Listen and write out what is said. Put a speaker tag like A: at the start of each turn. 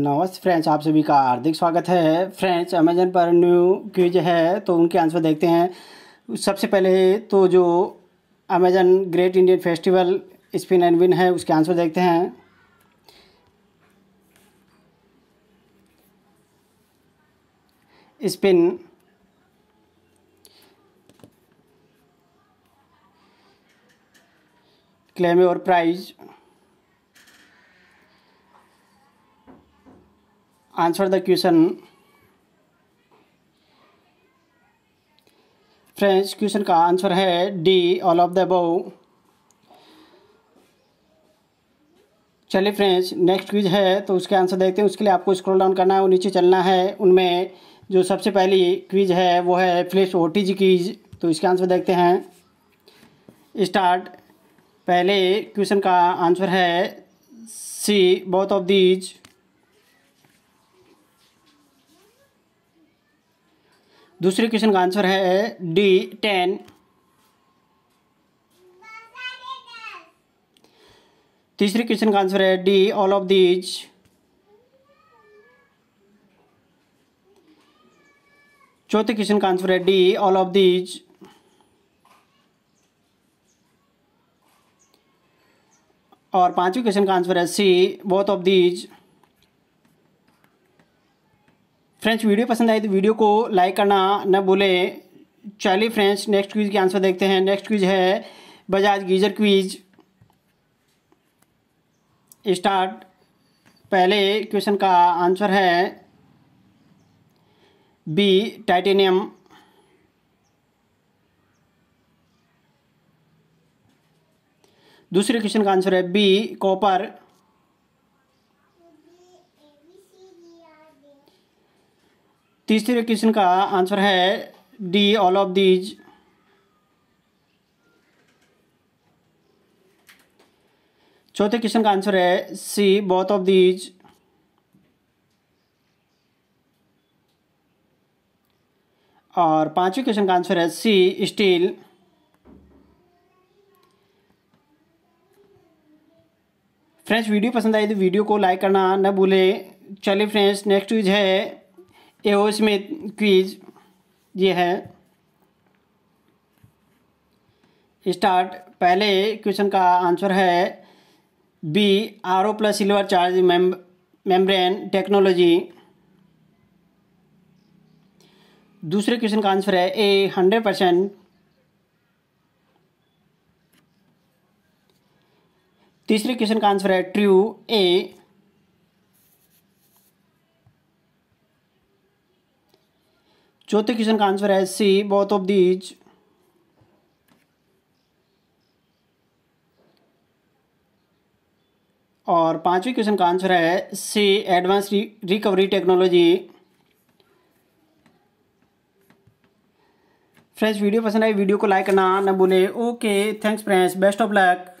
A: नमस्ते फ्रेंड्स आप सभी का हार्दिक स्वागत है फ्रेंड्स अमेजन पर न्यू क्यूज है तो उनके आंसर देखते हैं सबसे पहले तो जो Amazon great Indian festival spin and win है उसके आंसर देखते हैं स्पिन क्लेम और prize answer the question friends question का आंसर है D all of the above चलिए फ्रेंड्स नेक्स्ट क्विज है तो उसके आंसर देखते हैं उसके लिए आपको स्क्रॉल डाउन करना है और नीचे चलना है उनमें जो सबसे पहली क्विज है वो है Philips O T G quiz तो इसके आंसर देखते हैं स्टार्ट पहले क्वेश्चन का आंसर है सी बोथ ऑफ दीज दूसरे क्वेश्चन का आंसर है डी टेन तीसरे क्वेश्चन का आंसर है डी ऑल ऑफ दीज चौथे क्वेश्चन का आंसर है डी ऑल ऑफ दीज और पांचवें क्वेश्चन का आंसर है C both of these friends video पसंद आई तो वीडियो को लाइक करना न भूलें चलिए फ्रेंड्स नेक्स्ट क्विज के आंसर देखते हैं नेक्स्ट क्विज है बजाज गीजर क्विज स्टार्ट पहले क्वेश्चन का आंसर है बी टाइटेनियम दूसरे क्वेश्चन का आंसर है बी कॉपर तीसरे क्वेश्चन का आंसर है डी ऑल ऑफ दीज चौथे क्वेश्चन का आंसर है सी बोथ ऑफ दीज और पांचवें क्वेश्चन का आंसर है सी स्टील फ्रेंड्स वीडियो पसंद आई तो वीडियो को लाइक करना न भूलें चलिए फ्रेंड्स नेक्स्ट वीज है एओस में क्विज ये है स्टार्ट पहले क्वेश्चन का आंसर है B R O plus silver charge membrane technology दूसरे क्वेश्चन का आंसर है ए हंड्रेड परसेंट तीसरे क्वेश्चन का आंसर है ट्रू ए चौथे क्वेश्चन का आंसर है सी बोथ ऑफ दीज और पांचवी क्वेश्चन का आंसर है C advance recovery technology friends video पसंद आई वीडियो को लाइक करना ना भूले okay thanks friends best of luck